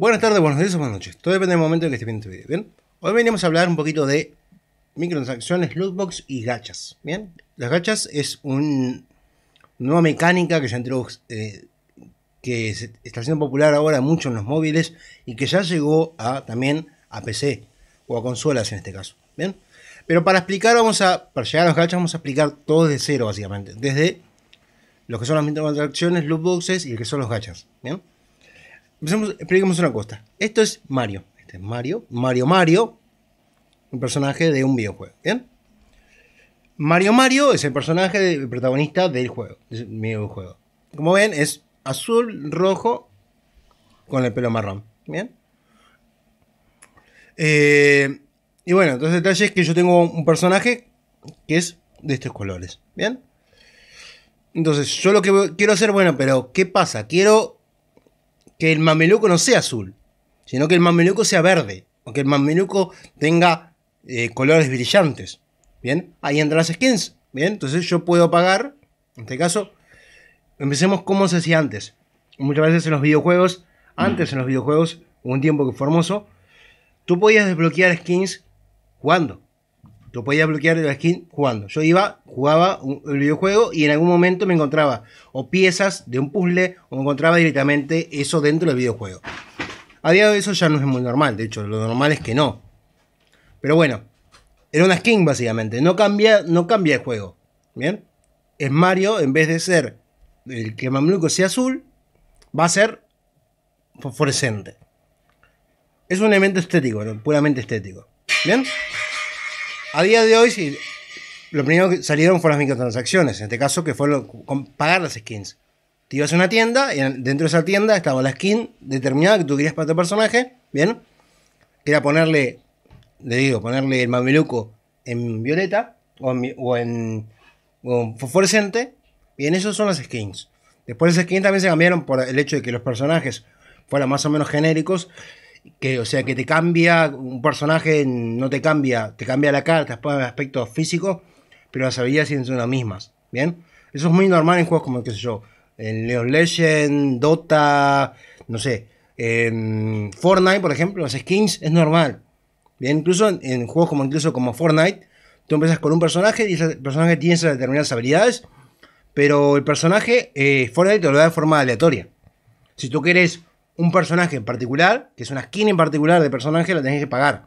Buenas tardes, buenos días o buenas noches. Todo depende del momento en que esté viendo este video, ¿bien? Hoy venimos a hablar un poquito de microtransacciones, lootbox y gachas, ¿bien? Las gachas es una nueva mecánica que eh, se entró, que está siendo popular ahora mucho en los móviles y que ya llegó a, también a PC o a consolas en este caso, ¿bien? Pero para explicar, vamos a, para llegar a los gachas, vamos a explicar todo de cero, básicamente. Desde lo que son las microtransacciones, lootboxes y lo que son los gachas, ¿bien? expliquemos una cosa. Esto es Mario. Este es Mario. Mario Mario. Un personaje de un videojuego. ¿Bien? Mario Mario es el personaje el protagonista del juego. Del videojuego. Como ven, es azul, rojo, con el pelo marrón. ¿Bien? Eh, y bueno, entonces el detalle es que yo tengo un personaje que es de estos colores. ¿Bien? Entonces, yo lo que quiero hacer, bueno, pero ¿qué pasa? Quiero que el mameluco no sea azul, sino que el mameluco sea verde, o que el mameluco tenga eh, colores brillantes. Bien, ahí entran las skins. Bien, entonces yo puedo pagar, en este caso, empecemos como se hacía antes. Muchas veces en los videojuegos, mm. antes en los videojuegos, un tiempo que fue hermoso, tú podías desbloquear skins jugando lo podías bloquear la skin jugando. Yo iba, jugaba el videojuego y en algún momento me encontraba o piezas de un puzzle o me encontraba directamente eso dentro del videojuego. A día de eso ya no es muy normal, de hecho, lo normal es que no. Pero bueno, era una skin básicamente, no cambia, no cambia el juego. ¿Bien? Es Mario, en vez de ser el que Mamluco sea azul, va a ser fosforescente. Es un elemento estético, puramente estético. ¿Bien? a día de hoy, si lo primero que salieron fueron las microtransacciones, en este caso que fue pagar las skins. Te ibas a una tienda y dentro de esa tienda estaba la skin determinada que tú querías para tu personaje, ¿bien? Que era ponerle, le digo, ponerle el mameluco en violeta o en, o y en eso esos son las skins. Después las skins también se cambiaron por el hecho de que los personajes fueran más o menos genéricos o sea, que te cambia, un personaje no te cambia, te cambia la cara, te cambia aspectos físicos, pero las habilidades siguen siendo las mismas, ¿bien? Eso es muy normal en juegos como, qué sé yo, en Leon Legend, Dota, no sé, en Fortnite, por ejemplo, las skins es normal, ¿bien? Incluso en, juegos como, incluso como Fortnite, tú empiezas con un personaje y ese personaje tiene esas determinadas habilidades, pero el personaje eh, Fortnite te lo da de forma aleatoria. Si tú quieres un personaje en particular, que es una skin en particular de personaje, la tenés que pagar.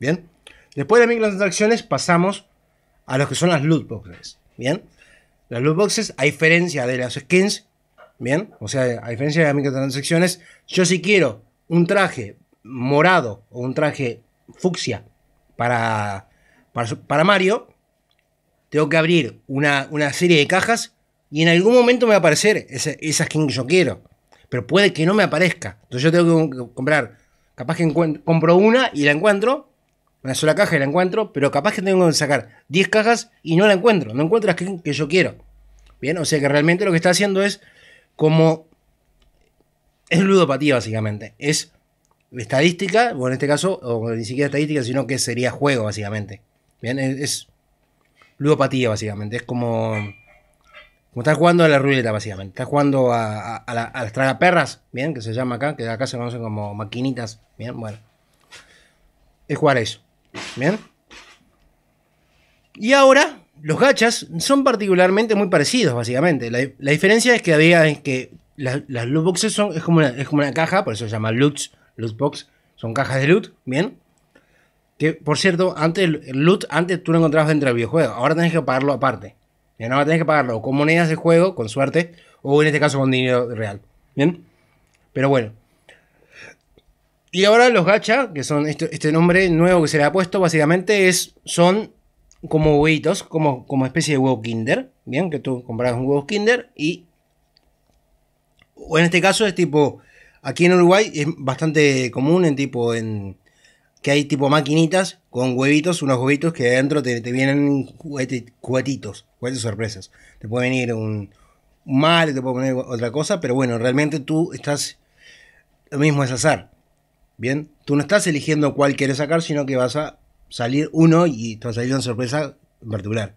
¿Bien? Después de las microtransacciones pasamos a los que son las loot boxes. ¿Bien? Las loot boxes, a diferencia de las skins, ¿bien? O sea, a diferencia de las microtransacciones, yo si quiero un traje morado o un traje fucsia para, para, Mario, tengo que abrir una, una, serie de cajas y en algún momento me va a aparecer esa, esa skin que yo quiero pero puede que no me aparezca. Entonces yo tengo que comprar, capaz que compro una y la encuentro, una sola caja y la encuentro, pero capaz que tengo que sacar 10 cajas y no la encuentro, no encuentro las que, yo quiero. Bien, o sea que realmente lo que está haciendo es como... Es ludopatía básicamente, es estadística, o en este caso, o ni siquiera estadística, sino que sería juego, básicamente. Bien, es ludopatía, básicamente. Es como como estás jugando a la ruleta, básicamente. Estás jugando a, a, a, la, las tragaperras, ¿bien? Que se llama acá, que acá se conocen como maquinitas, ¿bien? Bueno. Es jugar eso, ¿bien? Y ahora, los gachas son particularmente muy parecidos, básicamente. La, diferencia es que había que las, loot boxes son, es, como una, es como una caja, por eso se llama loot, loot box. Son cajas de loot, ¿bien? Que, por cierto, antes el loot antes tú lo encontrabas dentro del videojuego, ahora tenés que pagarlo aparte. Ya no va que pagarlo con monedas de juego, con suerte, o en este caso con dinero real. ¿Bien? Pero bueno. Y ahora los gacha, que son este, este nombre nuevo que se le ha puesto, básicamente es, son como huevitos, como, como especie de huevo kinder. Bien, que tú compras un huevo kinder y... O en este caso es tipo... Aquí en Uruguay es bastante común en tipo en que hay tipo maquinitas con huevitos, unos huevitos que adentro te, vienen cuetitos juguetitos, juguetes sorpresas. Te puede venir un, mal, te puede venir otra cosa, pero bueno, realmente tú estás, lo mismo es azar. Bien, tú no estás eligiendo cuál quieres sacar, sino que vas a salir uno y te va a salir una sorpresa en particular.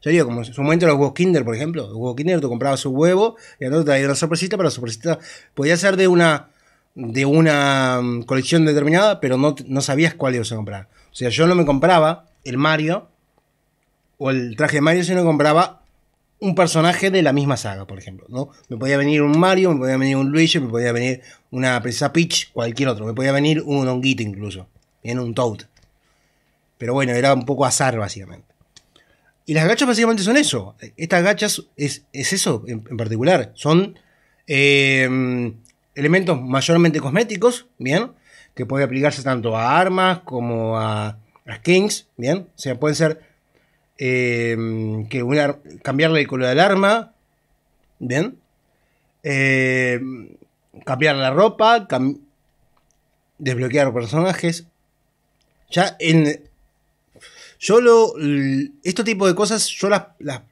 Yo digo, como en su momento los huevos Kinder, por ejemplo, los huevos Kinder, tú comprabas un huevo y entonces te traía una sorpresita, pero la sorpresita podía ser de una de una mm, colección determinada, pero no, sabías cuál ibas a comprar. O sea, yo no me compraba el Mario o el traje de Mario, sino compraba un personaje de la misma saga, por ejemplo. ¿no? Me podía venir un Mario, me podía venir un Luigi, me podía venir una princesa Peach, cualquier otro. Me podía venir un honguito incluso, bien un Toad. Pero bueno, era un poco azar básicamente. Y las gachas básicamente son eso. Estas gachas es, eso en, en particular. Son eh, elementos mayormente cosméticos, ¿bien? Que puede aplicarse tanto a armas como a, skins, ¿bien? O sea, pueden ser em, que cambiarle el color del arma, ¿bien? Em, cambiar la ropa, desbloquear personajes. Ya en... Yo lo... Este tipo de cosas yo las, las,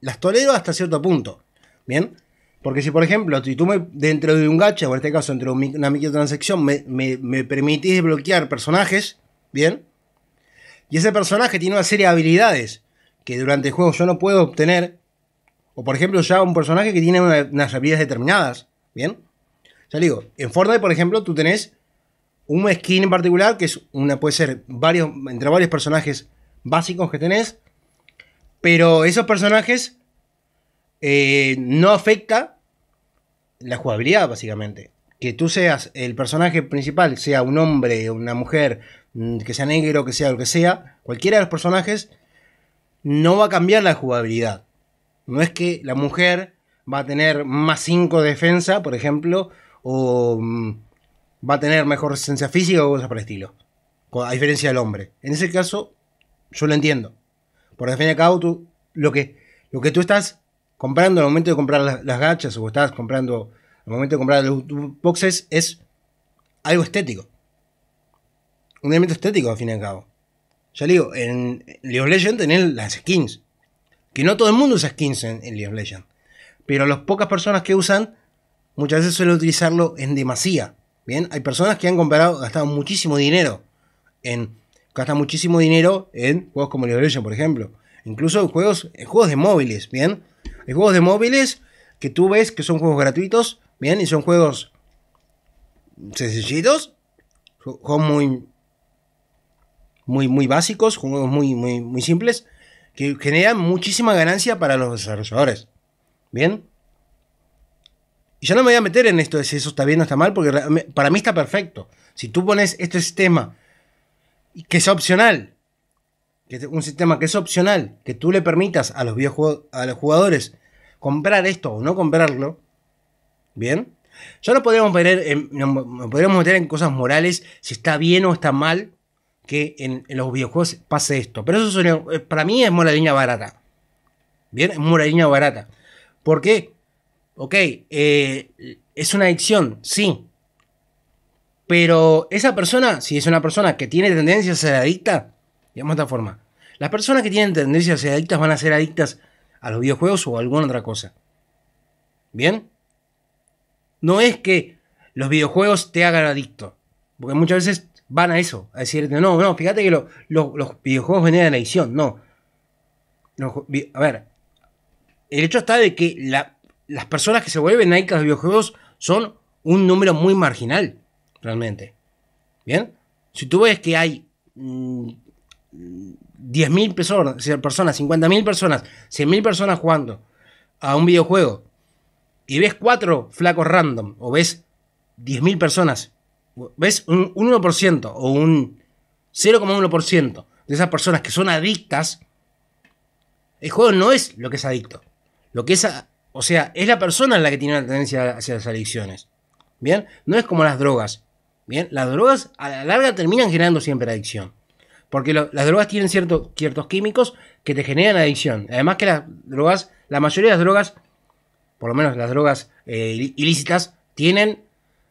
las tolero hasta cierto punto, ¿bien? Porque si, por ejemplo, si tú me, dentro de un gacha, o en este caso, dentro de una microtransacción, me, me, me permitís desbloquear personajes, ¿bien? Y ese personaje tiene una serie de habilidades que durante el juego yo no puedo obtener. O, por ejemplo, ya un personaje que tiene unas habilidades determinadas, ¿bien? Ya digo, en Fortnite, por ejemplo, tú tenés un skin en particular, que es una, puede ser varios, entre varios personajes básicos que tenés. Pero esos personajes eh, no afecta la jugabilidad, básicamente. Que tú seas el personaje principal, sea un hombre, o una mujer, mm, que sea negro, que sea lo que sea, cualquiera de los personajes, no va a cambiar la jugabilidad. No es que la mujer va a tener más 5 de defensa, por ejemplo, o mm, va a tener mejor resistencia física o cosas por el estilo. A diferencia del hombre. En ese caso, yo lo entiendo. Por fin de cabo, lo, que, lo que tú estás comprando, al momento de comprar las, gachas o estás comprando, al momento de comprar los boxes, es algo estético. Un elemento estético, al fin y al cabo. Ya le digo, en League of Legends tenés las skins. Que no todo el mundo usa skins en, League of Legends. Pero las pocas personas que usan, muchas veces suelen utilizarlo en demasía. Bien, hay personas que han comprado, gastado muchísimo dinero en. Gastan muchísimo dinero en juegos como League of Legends, por ejemplo. Incluso en juegos, en juegos de móviles, ¿bien? Hay juegos de móviles que tú ves que son juegos gratuitos, bien, y son juegos sencillitos, juegos muy, muy, muy básicos, juegos muy, muy, muy simples, que generan muchísima ganancia para los desarrolladores. Bien. Y yo no me voy a meter en esto de si eso está bien o está mal, porque para mí está perfecto. Si tú pones este sistema que es opcional un sistema que es opcional, que tú le permitas a los, a los jugadores comprar esto o no comprarlo, ¿bien? Ya no podríamos, meter en, en cosas morales, si está bien o está mal que en, los videojuegos pase esto. Pero eso es eh, para mí es moralina barata. ¿Bien? Es moralina barata. ¿Por qué? Ok, eh, es una adicción, sí. Pero esa persona, si es una persona que tiene tendencias a ser adicta, Digamos de esta forma. Las personas que tienen tendencias a ser adictas van a ser adictas a los videojuegos o a alguna otra cosa. ¿Bien? No es que los videojuegos te hagan adicto. Porque muchas veces van a eso, a decirte, no, no, fíjate que los videojuegos los videojuegos la edición. No. a ver, el hecho está de que las personas que se vuelven adictas a los videojuegos son un número muy marginal, realmente. ¿Bien? Si tú ves que hay mm, 10.000 personas, 50.000 personas, 100.000 personas jugando a un videojuego y ves cuatro flacos random o ves 10.000 personas, ves un, 1% o un 0,1% de esas personas que son adictas, el juego no es lo que es adicto. Lo que es, o sea, es la persona en la que tiene la tendencia hacia las adicciones. ¿Bien? No es como las drogas. ¿Bien? Las drogas a la larga terminan generando siempre adicción. Porque las drogas tienen ciertos químicos que te generan adicción. Además que las drogas, la mayoría de las drogas, por lo menos las drogas eh, ilícitas, tienen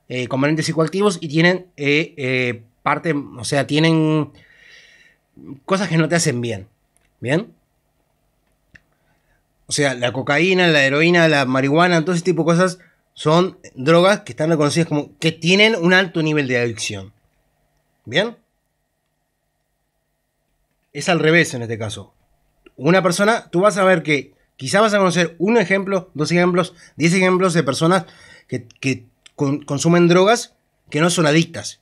eh, componentes psicoactivos y tienen eh, parte, o sea, tienen cosas que no te hacen bien. ¿Bien? O sea, la cocaína, la heroína, la marihuana, todo ese tipo de cosas son drogas que están reconocidas como que tienen un alto nivel de adicción. ¿Bien? es al revés en este caso. Una persona, tú vas a ver que quizá vas a conocer un ejemplo, dos ejemplos, diez ejemplos de personas que, que consumen drogas que no son adictas.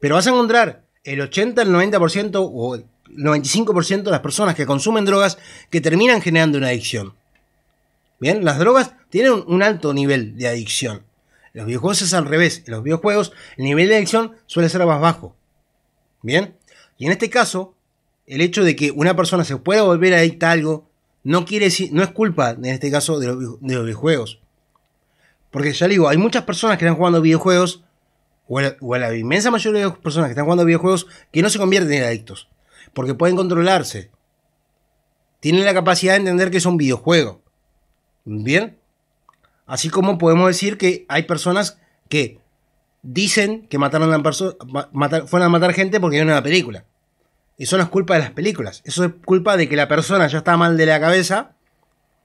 Pero vas a encontrar el 80, el 90% o el 95% de las personas que consumen drogas que terminan generando una adicción. Bien, las drogas tienen un alto nivel de adicción. Los videojuegos es al revés. En los videojuegos el nivel de adicción suele ser más bajo. Bien, y en este caso el hecho de que una persona se pueda volver adicta a algo no quiere decir, no es culpa en este caso de los, videojuegos. Porque ya digo, hay muchas personas que están jugando videojuegos, o la, inmensa mayoría de personas que están jugando videojuegos, que no se convierten en adictos. Porque pueden controlarse. Tienen la capacidad de entender que es un videojuego. ¿Bien? Así como podemos decir que hay personas que dicen que mataron a fueron a matar gente porque era una película. Y eso no es culpa de las películas. Eso es culpa de que la persona ya está mal de la cabeza.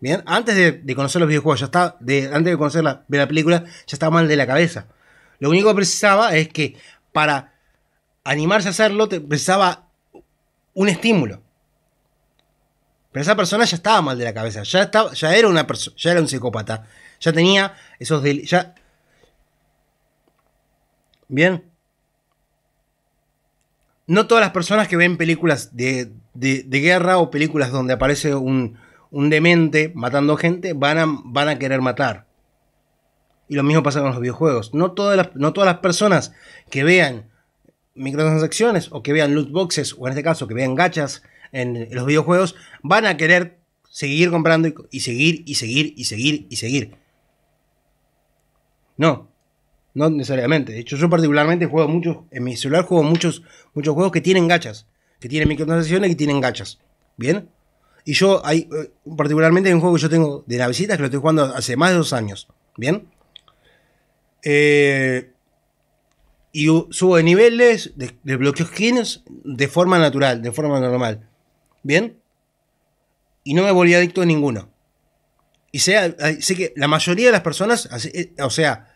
Bien, antes de, conocer los videojuegos, ya está, antes de conocer la, la película, ya estaba mal de la cabeza. Lo único que precisaba es que para animarse a hacerlo, te, precisaba un estímulo. Pero esa persona ya estaba mal de la cabeza, ya, estaba, ya era una persona, ya era un psicópata, ya tenía esos delitos. Bien, no todas las personas que ven películas de, guerra o películas donde aparece un, demente matando gente van a, van a querer matar. Y lo mismo pasa con los videojuegos. No todas las, no todas las personas que vean microtransacciones o que vean loot boxes o en este caso que vean gachas en los videojuegos van a querer seguir comprando y seguir y seguir y seguir y seguir. No, no necesariamente. De hecho, yo particularmente juego muchos, en mi celular juego muchos, muchos juegos que tienen gachas, que tienen microtransacciones y que tienen gachas. ¿Bien? Y yo, hay, eh, particularmente hay un juego que yo tengo de navecitas que lo estoy jugando hace más de dos años. ¿Bien? Eh, y subo de niveles, de de skins de forma natural, de forma normal. ¿Bien? Y no me volví adicto a ninguno. Y sea, sé que la mayoría de las personas, eh, o sea,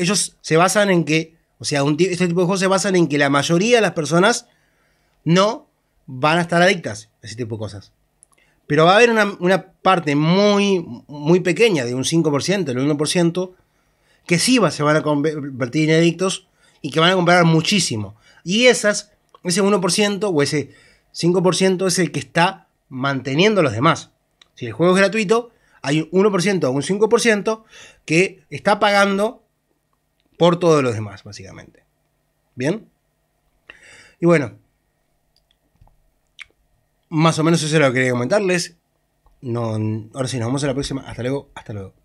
ellos se basan en que, o sea, este tipo de juegos se basan en que la mayoría de las personas no van a estar adictas a ese tipo de cosas. Pero va a haber una, parte muy, muy pequeña, de un 5%, el 1%, que sí va, se van a convertir en adictos y que van a comprar muchísimo. Y esas, ese 1% o ese 5% es el que está manteniendo a los demás. Si el juego es gratuito, hay un 1% o un 5% que está pagando por todos los demás, básicamente. ¿Bien? Y bueno, más o menos eso era lo que quería comentarles. No, ahora sí, nos vemos en la próxima. Hasta luego, hasta luego.